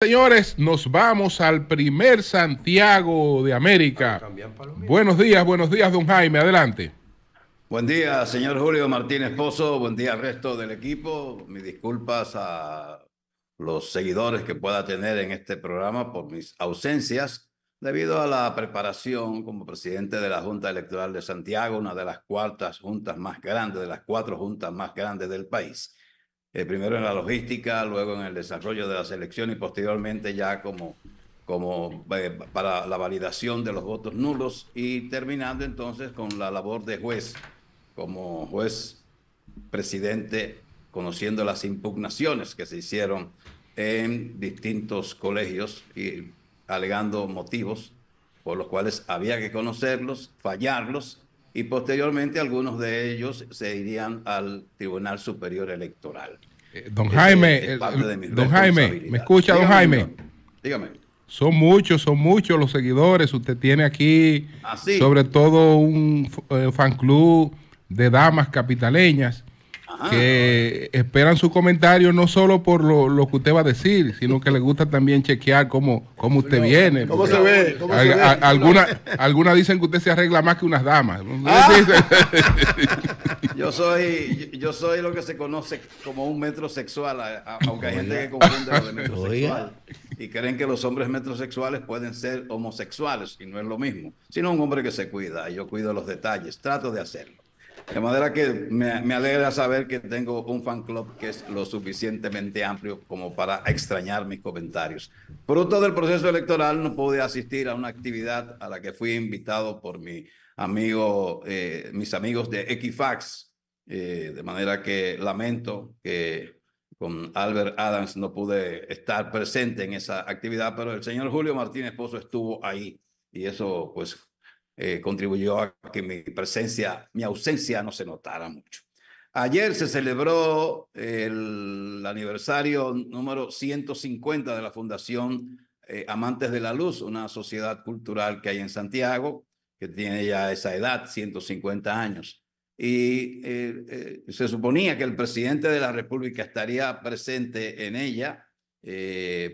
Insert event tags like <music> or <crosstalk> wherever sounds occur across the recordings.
Señores, nos vamos al primer Santiago de América. Ah, buenos días, buenos días, don Jaime, adelante. Buen día, señor Julio Martínez Pozo, buen día al resto del equipo. Mis disculpas a los seguidores que pueda tener en este programa por mis ausencias debido a la preparación como presidente de la Junta Electoral de Santiago, una de las cuartas juntas más grandes, de las cuatro juntas más grandes del país. Eh, primero en la logística, luego en el desarrollo de la selección y posteriormente ya como, como eh, para la validación de los votos nulos y terminando entonces con la labor de juez, como juez presidente, conociendo las impugnaciones que se hicieron en distintos colegios y alegando motivos por los cuales había que conocerlos, fallarlos y posteriormente algunos de ellos se irían al Tribunal Superior Electoral. Eh, don Jaime, este, don Jaime, ¿me escucha, don Jaime? Dígame. Son muchos, son muchos los seguidores. Usted tiene aquí, ah, sobre todo, un eh, fan club de damas capitaleñas Ah. que esperan su comentario no solo por lo, que usted va a decir, sino que les gusta también chequear cómo, cómo usted viene. ¿Cómo se ve? algunas dicen que usted se arregla más que unas damas. Ah. <laughs> yo soy yo soy lo que se conoce como un metrosexual, aunque hay gente que confunde lo de metrosexual y creen que los hombres metrosexuales pueden ser homosexuales y no es lo mismo, sino un hombre que se cuida. Yo cuido los detalles, trato de hacerlo. De manera que me, alegra saber que tengo un fan club que es lo suficientemente amplio como para extrañar mis comentarios. Fruto del proceso electoral no pude asistir a una actividad a la que fui invitado por mi amigo, eh, mis amigos de Equifax. Eh, de manera que lamento que con Albert Adams no pude estar presente en esa actividad, pero el señor Julio Martínez Pozo estuvo ahí y eso pues eh, contribuyó a que mi presencia, mi ausencia no se notara mucho. Ayer se celebró el aniversario número 150 de la Fundación eh, Amantes de la Luz, una sociedad cultural que hay en Santiago, que tiene ya esa edad, 150 años. Y eh, se suponía que el presidente de la República estaría presente en ella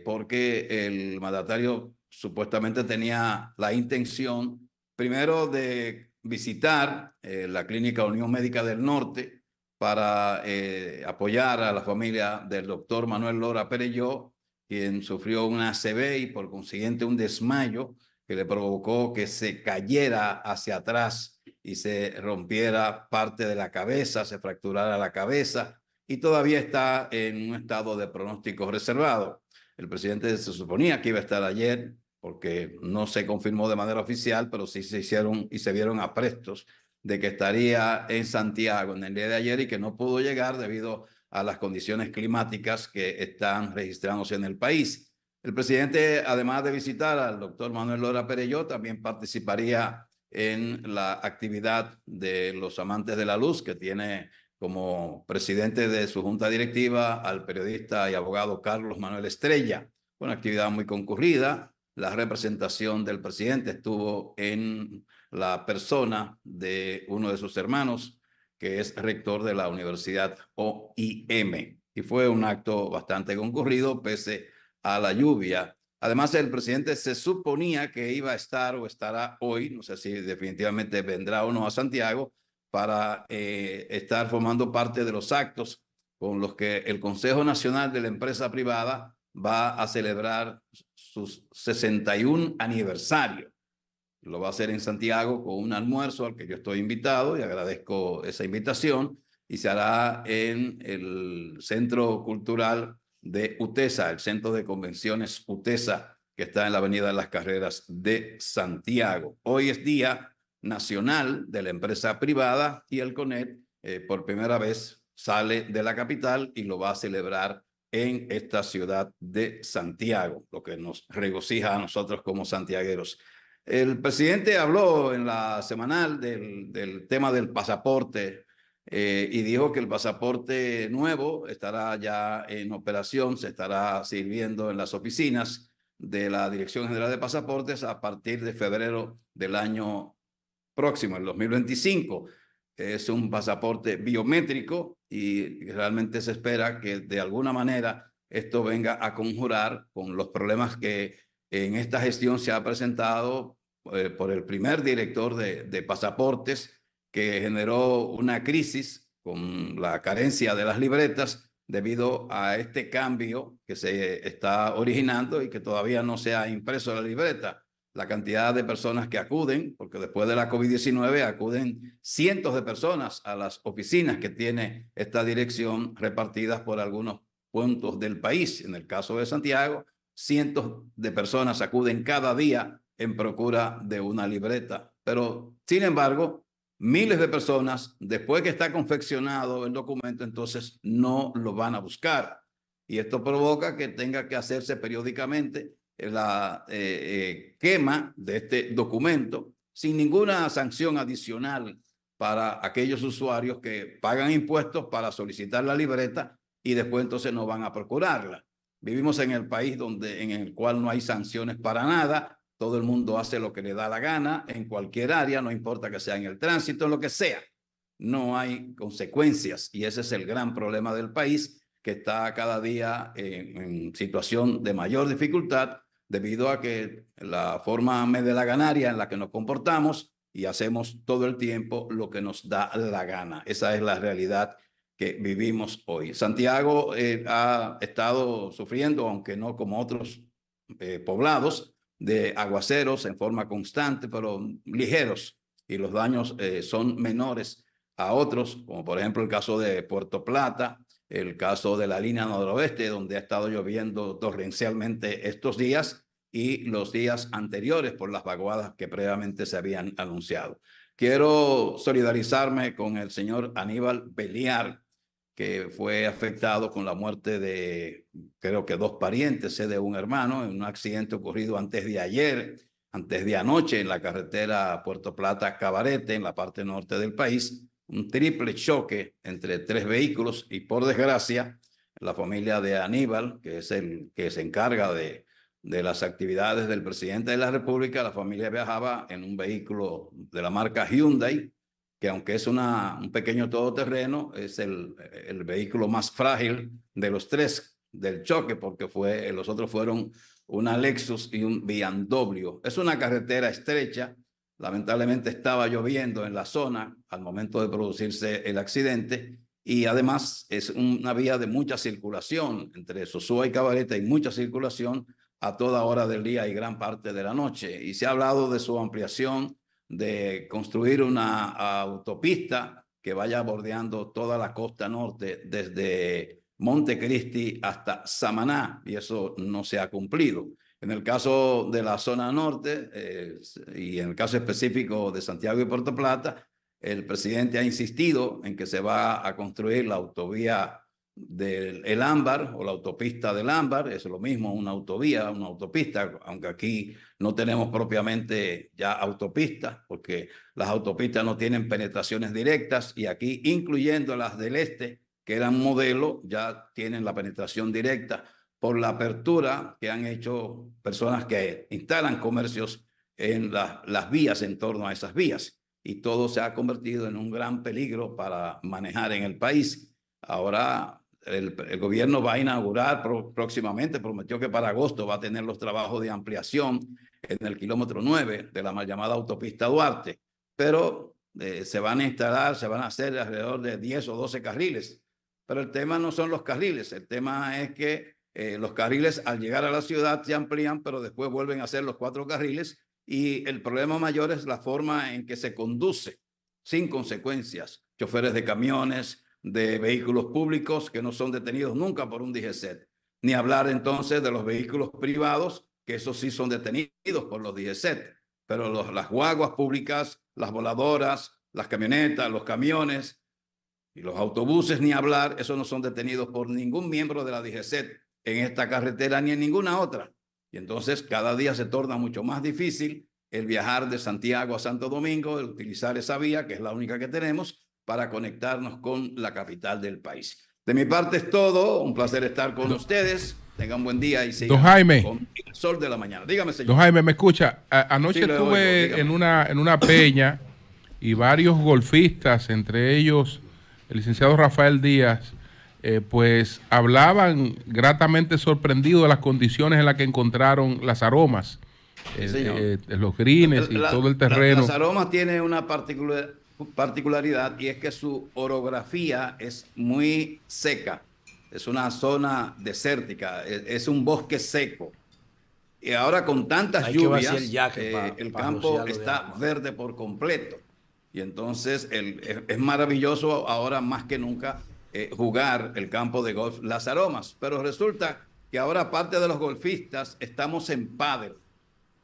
porque el mandatario supuestamente tenía la intención primero de visitar eh, la Clínica Unión Médica del Norte para eh, apoyar a la familia del doctor Manuel Lora Pereyó, quien sufrió una ACV y por consiguiente un desmayo que le provocó que se cayera hacia atrás y se rompiera parte de la cabeza, se fracturara la cabeza y todavía está en un estado de pronóstico reservado. El presidente se suponía que iba a estar ayer porque no se confirmó de manera oficial, pero sí se hicieron y se vieron aprestos de que estaría en Santiago en el día de ayer y que no pudo llegar debido a las condiciones climáticas que están registrándose en el país. El presidente, además de visitar al doctor Manuel Lora Perelló, también participaría en la actividad de los amantes de la luz, que tiene como presidente de su junta directiva al periodista y abogado Carlos Manuel Estrella. Una actividad muy concurrida, la representación del presidente estuvo en la persona de uno de sus hermanos, que es rector de la Universidad OIM. Y fue un acto bastante concurrido pese a la lluvia. Además, el presidente se suponía que iba a estar o estará hoy, no sé si definitivamente vendrá o no a Santiago, para eh, estar formando parte de los actos con los que el Consejo Nacional de la Empresa Privada va a celebrar sus 61 aniversario. Lo va a hacer en Santiago con un almuerzo al que yo estoy invitado y agradezco esa invitación y se hará en el Centro Cultural de UTESA, el Centro de Convenciones UTESA, que está en la Avenida de las Carreras de Santiago. Hoy es Día Nacional de la Empresa Privada y el CONET eh, por primera vez sale de la capital y lo va a celebrar en esta ciudad de Santiago, lo que nos regocija a nosotros como santiagueros. El presidente habló en la semanal del, tema del pasaporte eh, y dijo que el pasaporte nuevo estará ya en operación, se estará sirviendo en las oficinas de la Dirección General de Pasaportes a partir de febrero del año próximo, el 2025 es un pasaporte biométrico y realmente se espera que de alguna manera esto venga a conjurar con los problemas que en esta gestión se ha presentado eh, por el primer director de pasaportes que generó una crisis con la carencia de las libretas debido a este cambio que se está originando y que todavía no se ha impreso la libreta la cantidad de personas que acuden, porque después de la COVID-19 acuden cientos de personas a las oficinas que tiene esta dirección repartidas por algunos puntos del país. En el caso de Santiago, cientos de personas acuden cada día en procura de una libreta. Pero, sin embargo, miles de personas, después que está confeccionado el documento, entonces no lo van a buscar. Y esto provoca que tenga que hacerse periódicamente eh, la eh, eh, quema de este documento sin ninguna sanción adicional para aquellos usuarios que pagan impuestos para solicitar la libreta y después entonces no van a procurarla. Vivimos en el país donde en el cual no hay sanciones para nada, todo el mundo hace lo que le da la gana en cualquier área, no importa que sea en el tránsito, en lo que sea. No hay consecuencias y ese es el gran problema del país que está cada día en, situación de mayor dificultad debido a que la forma de la ganaria en la que nos comportamos y hacemos todo el tiempo lo que nos da la gana. Esa es la realidad que vivimos hoy. Santiago eh, ha estado sufriendo, aunque no como otros eh, poblados, de aguaceros en forma constante, pero ligeros, y los daños eh, son menores a otros, como por ejemplo el caso de Puerto Plata, el caso de la línea noroeste, donde ha estado lloviendo torrencialmente estos días y los días anteriores por las vaguadas que previamente se habían anunciado. Quiero solidarizarme con el señor Aníbal Beliar, que fue afectado con la muerte de, creo que dos parientes, eh, de un hermano, en un accidente ocurrido antes de ayer, antes de anoche, en la carretera Puerto Plata-Cabarete, en la parte norte del país un triple choque entre tres vehículos y por desgracia la familia de Aníbal, que es el que se encarga de, las actividades del presidente de la República, la familia viajaba en un vehículo de la marca Hyundai, que aunque es una, un pequeño todoterreno, es el, el vehículo más frágil de los tres del choque, porque fue, los otros fueron una Lexus y un V&W. Es una carretera estrecha Lamentablemente estaba lloviendo en la zona al momento de producirse el accidente y además es una vía de mucha circulación entre Sosúa y Cabareta, hay mucha circulación a toda hora del día y gran parte de la noche. Y se ha hablado de su ampliación, de construir una autopista que vaya bordeando toda la costa norte desde Montecristi hasta Samaná, y eso no se ha cumplido. En el caso de la zona norte eh, y en el caso específico de Santiago y Puerto Plata, el presidente ha insistido en que se va a construir la autovía del el ámbar o la autopista del ámbar, es lo mismo una autovía, una autopista, aunque aquí no tenemos propiamente ya autopistas, porque las autopistas no tienen penetraciones directas y aquí, incluyendo las del este, que eran modelo, ya tienen la penetración directa por la apertura que han hecho personas que instalan comercios en las vías, en torno a esas vías. Y todo se ha convertido en un gran peligro para manejar en el país. Ahora el, gobierno va a inaugurar próximamente, prometió que para agosto va a tener los trabajos de ampliación en el kilómetro 9 de la mal llamada autopista Duarte, pero eh, se van a instalar, se van a hacer alrededor de 10 o 12 carriles. Pero el tema no son los carriles, el tema es que eh, los carriles al llegar a la ciudad se amplían, pero después vuelven a ser los cuatro carriles y el problema mayor es la forma en que se conduce sin consecuencias. Choferes de camiones, de vehículos públicos que no son detenidos nunca por un DGCET. Ni hablar entonces de los vehículos privados, que esos sí son detenidos por los DGCET. Pero las guaguas públicas, las voladoras, las camionetas, los camiones y los autobuses, ni hablar, esos no son detenidos por ningún miembro de la DGCET en esta carretera ni en ninguna otra. Y entonces cada día se torna mucho más difícil el viajar de Santiago a Santo Domingo, el utilizar esa vía, que es la única que tenemos, para conectarnos con la capital del país. De mi parte es todo, un placer estar con ustedes. Tengan buen día y sigan Don Jaime. sol de la mañana. Dígame, señor. Don Jaime, me escucha. anoche estuve en, una, en una peña y varios golfistas, entre ellos el licenciado Rafael Díaz, eh, pues hablaban gratamente sorprendidos de las condiciones en las que encontraron las aromas, eh, eh, los greens y todo el terreno. las aromas tienen una particularidad y es que su orografía es muy seca, es una zona desértica, e-, es, un bosque seco. Y ahora con tantas lluvias, el, campo está verde por completo. Y entonces e-, es maravilloso ahora más que nunca eh, jugar el campo de golf Las Aromas. Pero resulta que ahora parte de los golfistas estamos en pádel,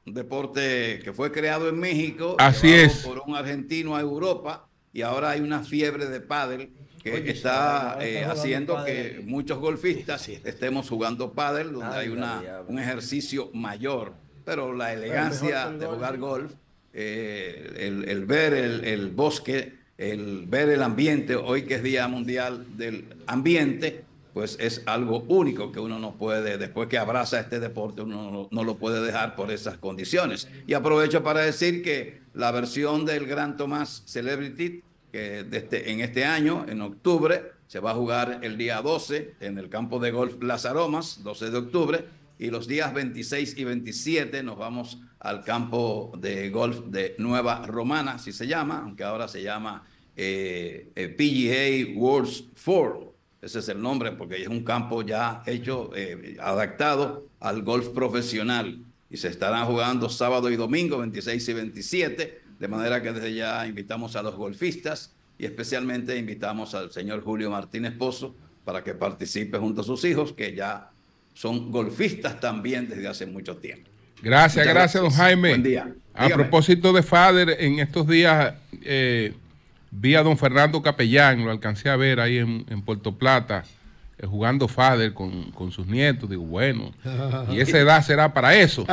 un deporte que fue creado en México, así es, por un argentino a Europa y ahora hay una fiebre de pádel que está eh, haciendo que muchos golfistas estemos jugando pádel, donde hay un ejercicio mayor. Pero la elegancia de jugar golf, eh, el, ver el bosque el ver el ambiente, hoy que es Día Mundial del Ambiente, pues es algo único que uno no puede, después que abraza este deporte, uno no, lo puede dejar por esas condiciones. Y aprovecho para decir que la versión del Gran Tomás Celebrity, que este, en este año, en octubre, se va a jugar el día 12 en el campo de golf Las Aromas, 12 de octubre, y los días 26 y 27 nos vamos al campo de golf de Nueva Romana, si se llama, aunque ahora se llama eh, eh, PGA World Four, Ese es el nombre porque es un campo ya hecho, eh, adaptado al golf profesional. Y se estarán jugando sábado y domingo, 26 y 27. De manera que desde ya invitamos a los golfistas y especialmente invitamos al señor Julio Martínez Pozo para que participe junto a sus hijos, que ya son golfistas también desde hace mucho tiempo. Gracias, gracias, don Jaime. Buen día. A propósito de Fader, en estos días eh, vi a don Fernando Capellán, lo alcancé a ver ahí en, Puerto Plata, eh, jugando Fader con, sus nietos. Digo, bueno, y esa <laughs> edad será para eso.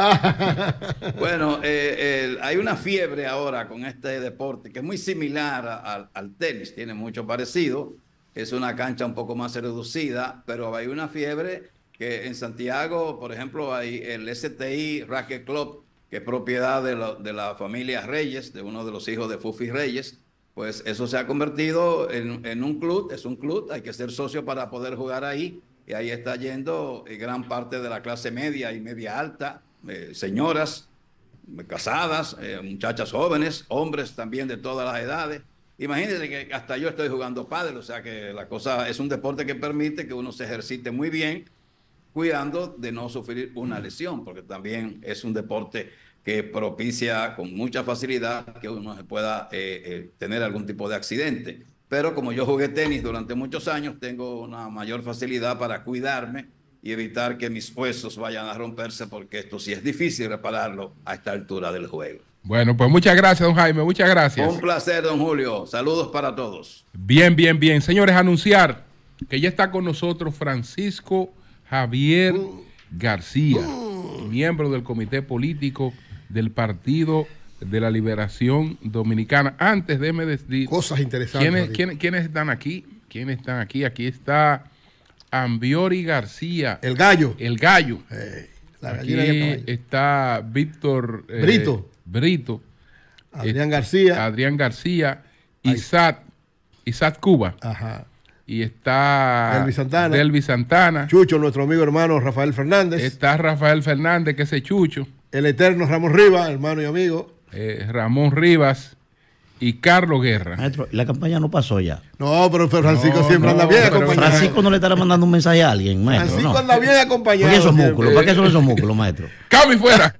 <laughs> bueno, eh, hay una fiebre ahora con este deporte que es muy similar al tenis, tiene mucho parecido. Es una cancha un poco más reducida, pero hay una fiebre que en Santiago, por ejemplo, hay el STI Racket Club, que es propiedad de la, de la familia Reyes, de uno de los hijos de Fufi Reyes, pues eso se ha convertido en, en, un club, es un club, hay que ser socio para poder jugar ahí, y ahí está yendo eh, gran parte de la clase media y media alta, eh, señoras eh, casadas, muchachas jóvenes, hombres también de todas las edades. Imagínense que hasta yo estoy jugando pádel, o sea que la cosa es un deporte que permite que uno se ejercite muy bien cuidando de no sufrir una lesión, porque también es un deporte que propicia con mucha facilidad que uno se pueda eh, eh, tener algún tipo de accidente. Pero como yo jugué tenis durante muchos años, tengo una mayor facilidad para cuidarme y evitar que mis huesos vayan a romperse, porque esto sí es difícil repararlo a esta altura del juego. Bueno, pues muchas gracias, don Jaime, muchas gracias. Un placer, don Julio. Saludos para todos. Bien, bien, bien. Señores, anunciar que ya está con nosotros Francisco Javier mm. García, mm. miembro del Comité Político del Partido de la Liberación Dominicana. Antes, de decir... Cosas interesantes. ¿quiénes, están aquí? ¿Quiénes están aquí? Aquí está... Ambiori García. El gallo. El gallo. Aquí está Víctor eh, Brito. Brito. Adrián García. Adrián García. Isaac. Isaac Cuba. Ajá y está Elvis Santana. Delvis Santana. Chucho, nuestro amigo hermano Rafael Fernández. Está Rafael Fernández, que es el Chucho. El eterno Ramón Rivas, hermano y amigo. Eh, Ramón Rivas y Carlos Guerra. Maestro, la campaña no pasó ya. No, pero Francisco siempre anda bien acompañado. Francisco no le estará mandando un mensaje a alguien, maestro. Francisco anda bien acompañado. ¿Por qué esos músculos? ¿Para qué son esos músculos, maestro? ¡Cami fuera!